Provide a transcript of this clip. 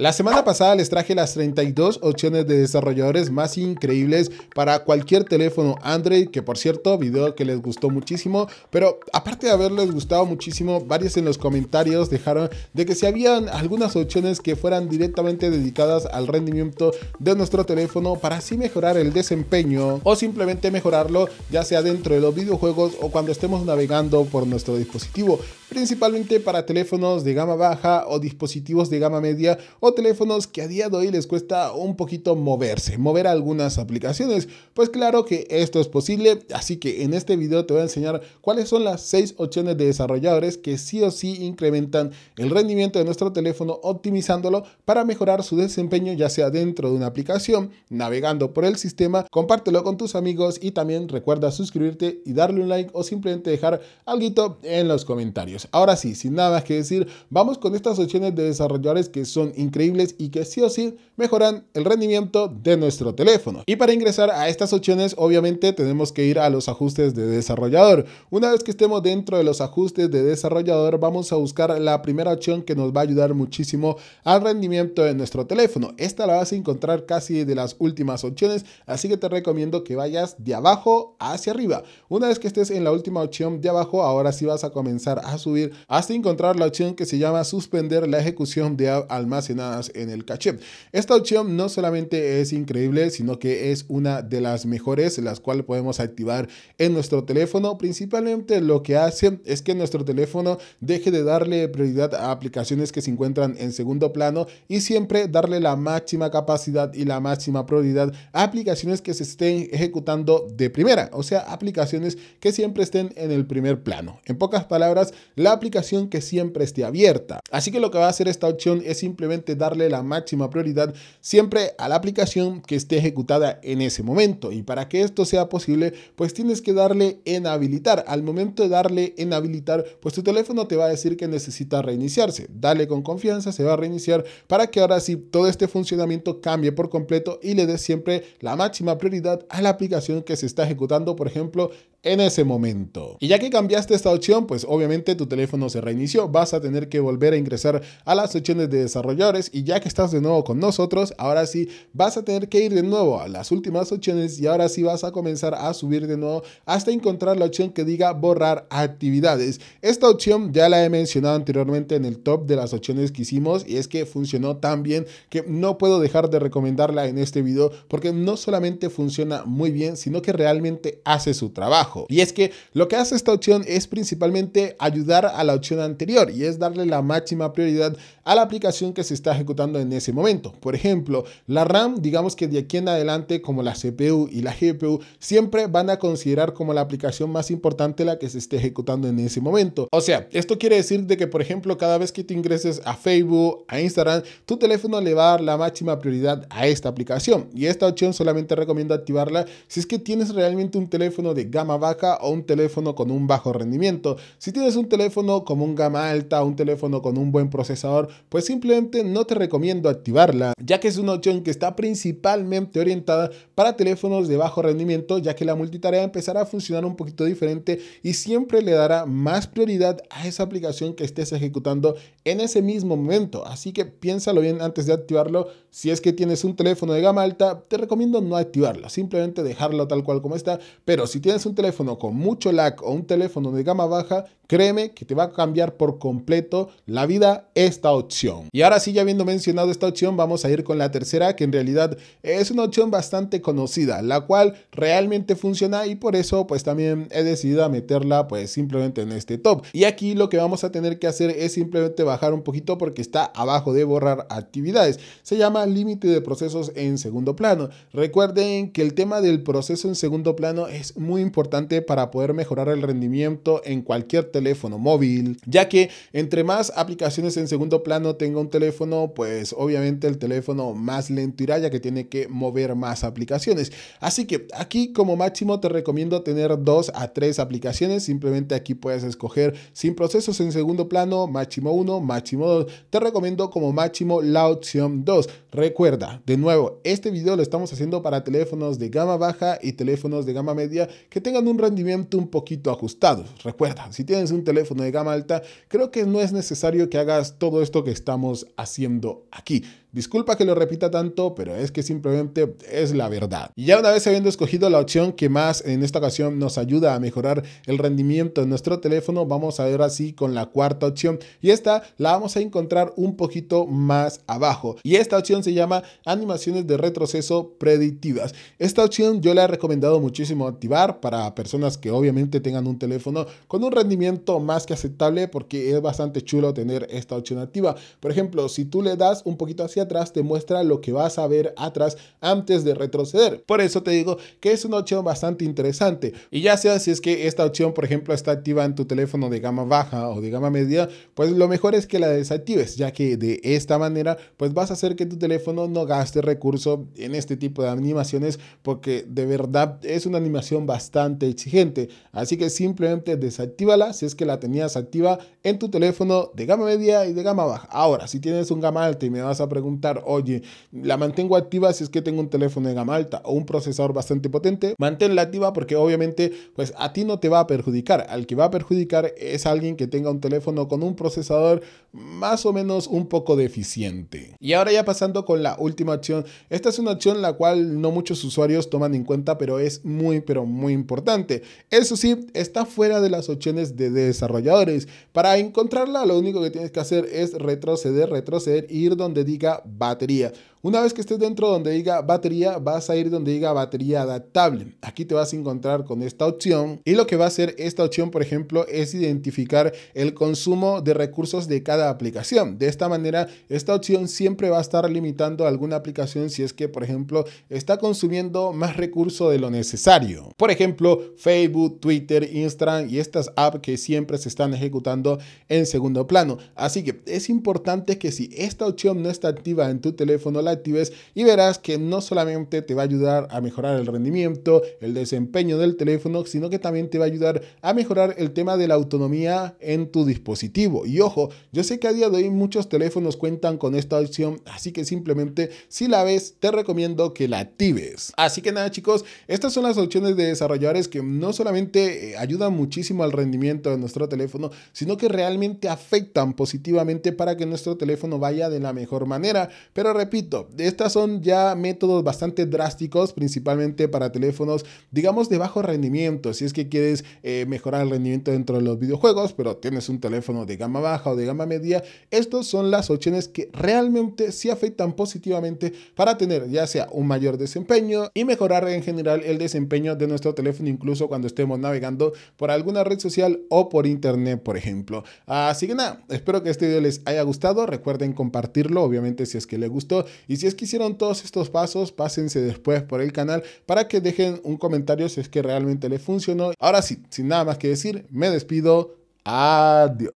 La semana pasada les traje las 32 opciones de desarrolladores más increíbles para cualquier teléfono Android, que por cierto, video que les gustó muchísimo, pero aparte de haberles gustado muchísimo, varios en los comentarios dejaron de que si habían algunas opciones que fueran directamente dedicadas al rendimiento de nuestro teléfono para así mejorar el desempeño o simplemente mejorarlo ya sea dentro de los videojuegos o cuando estemos navegando por nuestro dispositivo, principalmente para teléfonos de gama baja o dispositivos de gama media o teléfonos que a día de hoy les cuesta un poquito moverse, mover algunas aplicaciones. Pues claro que esto es posible, así que en este video te voy a enseñar cuáles son las 6 opciones de desarrolladores que sí o sí incrementan el rendimiento de nuestro teléfono optimizándolo para mejorar su desempeño ya sea dentro de una aplicación, navegando por el sistema, compártelo con tus amigos y también recuerda suscribirte y darle un like o simplemente dejar algo en los comentarios. Ahora sí, sin nada más que decir, vamos con estas opciones de desarrolladores que son increíbles y que sí o sí mejoran el rendimiento de nuestro teléfono. Y para ingresar a estas opciones obviamente tenemos que ir a los ajustes de desarrollador. Una vez que estemos dentro de los ajustes de desarrollador vamos a buscar la primera opción que nos va a ayudar muchísimo al rendimiento de nuestro teléfono. Esta la vas a encontrar casi de las últimas opciones, así que te recomiendo que vayas de abajo hacia arriba. Una vez que estés en la última opción de abajo, ahora sí vas a comenzar a subir hasta encontrar la opción que se llama suspender la ejecución de almacenamiento en el caché. Esta opción no solamente es increíble, sino que es una de las mejores, las cuales podemos activar en nuestro teléfono. Principalmente lo que hace es que nuestro teléfono deje de darle prioridad a aplicaciones que se encuentran en segundo plano y siempre darle la máxima capacidad y la máxima prioridad a aplicaciones que se estén ejecutando de primera, o sea, aplicaciones que siempre estén en el primer plano. En pocas palabras, la aplicación que siempre esté abierta. Así que lo que va a hacer esta opción es simplemente darle la máxima prioridad siempre a la aplicación que esté ejecutada en ese momento. Y para que esto sea posible, pues tienes que darle en habilitar. Al momento de darle en habilitar, pues tu teléfono te va a decir que necesita reiniciarse. Dale con confianza, se va a reiniciar para que ahora sí todo este funcionamiento cambie por completo y le des siempre la máxima prioridad a la aplicación que se está ejecutando, por ejemplo, en ese momento. Y ya que cambiaste esta opción, pues obviamente tu teléfono se reinició, vas a tener que volver a ingresar a las opciones de desarrolladores y ya que estás de nuevo con nosotros, ahora sí vas a tener que ir de nuevo a las últimas opciones y ahora sí vas a comenzar a subir de nuevo hasta encontrar la opción que diga borrar actividades. Esta opción ya la he mencionado anteriormente en el top de las opciones que hicimos y es que funcionó tan bien que no puedo dejar de recomendarla en este video porque no solamente funciona muy bien, sino que realmente hace su trabajo. Y es que lo que hace esta opción es principalmente ayudar a la opción anterior y es darle la máxima prioridad a la aplicación que se está ejecutando en ese momento. Por ejemplo, la RAM, digamos que de aquí en adelante, como la CPU y la GPU, siempre van a considerar como la aplicación más importante la que se esté ejecutando en ese momento. O sea, esto quiere decir de que, por ejemplo, cada vez que te ingreses a Facebook, a Instagram, tu teléfono le va a dar la máxima prioridad a esta aplicación. Y esta opción solamente recomiendo activarla si es que tienes realmente un teléfono de gama baja o un teléfono con un bajo rendimiento. Si tienes un teléfono como un gama alta, un teléfono con un buen procesador, pues simplemente no te recomiendo activarla, ya que es una opción que está principalmente orientada para teléfonos de bajo rendimiento, ya que la multitarea empezará a funcionar un poquito diferente y siempre le dará más prioridad a esa aplicación que estés ejecutando en ese mismo momento. Así que piénsalo bien antes de activarlo. Si es que tienes un teléfono de gama alta, te recomiendo no activarlo, simplemente dejarlo tal cual como está. Pero si tienes un teléfono con mucho lag o un teléfono de gama baja, créeme que te va a cambiar por completo la vida esta opción. Y ahora sí, ya habiendo mencionado esta opción, vamos a ir con la tercera, que en realidad es una opción bastante conocida, la cual realmente funciona y por eso pues también he decidido meterla pues simplemente en este top. Y aquí lo que vamos a tener que hacer es simplemente bajar un poquito porque está abajo de borrar actividades. Se llama límite de procesos en segundo plano. Recuerden que el tema del proceso en segundo plano es muy importante para poder mejorar el rendimiento en cualquier teléfono móvil, ya que entre más aplicaciones en segundo plano tenga un teléfono, pues obviamente el teléfono más lento irá, ya que tiene que mover más aplicaciones. Así que aquí como máximo te recomiendo tener dos a tres aplicaciones, simplemente aquí puedes escoger sin procesos en segundo plano, máximo uno máximo dos Te recomiendo como máximo la opción 2. Recuerda, de nuevo, este vídeo lo estamos haciendo para teléfonos de gama baja y teléfonos de gama media que tengan un un rendimiento un poquito ajustado. Recuerda, si tienes un teléfono de gama alta, creo que no es necesario que hagas todo esto que estamos haciendo aquí. Disculpa que lo repita tanto, pero es que simplemente es la verdad. Y ya una vez habiendo escogido la opción que más en esta ocasión nos ayuda a mejorar el rendimiento de nuestro teléfono, vamos a ver así con la cuarta opción. Y esta la vamos a encontrar un poquito más abajo. Y esta opción se llama animaciones de retroceso predictivas. Esta opción yo la he recomendado muchísimo activar para personas que obviamente tengan un teléfono con un rendimiento más que aceptable porque es bastante chulo tener esta opción activa. Por ejemplo, si tú le das un poquito hacia atrás te muestra lo que vas a ver atrás antes de retroceder. Por eso te digo que es una opción bastante interesante. Y ya sea si es que esta opción, por ejemplo, está activa en tu teléfono de gama baja o de gama media, pues lo mejor es que la desactives, ya que de esta manera pues vas a hacer que tu teléfono no gaste recurso en este tipo de animaciones porque de verdad es una animación bastante exigente. Así que simplemente desactívala si es que la tenías activa en tu teléfono de gama media y de gama baja. Ahora, si tienes un gama alta y me vas a preguntar oye, la mantengo activa si es que tengo un teléfono de gama alta o un procesador bastante potente, manténla activa porque obviamente pues a ti no te va a perjudicar, al que va a perjudicar es alguien que tenga un teléfono con un procesador más o menos un poco deficiente. Y ahora ya pasando con la última opción. esta es una opción la cual no muchos usuarios toman en cuenta, pero es muy pero muy importante. Eso sí, está fuera de las opciones de desarrolladores. Para encontrarla lo único que tienes que hacer es retroceder, retroceder, ir donde diga batería una vez que estés dentro donde diga batería, vas a ir donde diga batería adaptable. Aquí te vas a encontrar con esta opción y lo que va a hacer esta opción, por ejemplo, es identificar el consumo de recursos de cada aplicación. De esta manera, esta opción siempre va a estar limitando alguna aplicación si es que, por ejemplo, está consumiendo más recursos de lo necesario. Por ejemplo, Facebook, Twitter, Instagram y estas apps que siempre se están ejecutando en segundo plano. Así que es importante que si esta opción no está activa en tu teléfono, actives y verás que no solamente te va a ayudar a mejorar el rendimiento, el desempeño del teléfono, sino que también te va a ayudar a mejorar el tema de la autonomía en tu dispositivo. Y ojo, yo sé que a día de hoy muchos teléfonos cuentan con esta opción, así que simplemente si la ves, te recomiendo que la actives. Así que nada chicos, estas son las opciones de desarrolladores que no solamente eh, ayudan muchísimo al rendimiento de nuestro teléfono, sino que realmente afectan positivamente para que nuestro teléfono vaya de la mejor manera. Pero repito, estas son ya métodos bastante drásticos, principalmente para teléfonos, digamos, de bajo rendimiento. Si es que quieres eh, mejorar el rendimiento dentro de los videojuegos, pero tienes un teléfono de gama baja o de gama media, estas son las opciones que realmente sí afectan positivamente para tener ya sea un mayor desempeño y mejorar en general el desempeño de nuestro teléfono, incluso cuando estemos navegando por alguna red social o por internet, por ejemplo. Así que nada, espero que este video les haya gustado. Recuerden compartirlo, obviamente, si es que les gustó. Y si es que hicieron todos estos pasos, pásense después por el canal para que dejen un comentario si es que realmente les funcionó. Ahora sí, sin nada más que decir, me despido. Adiós.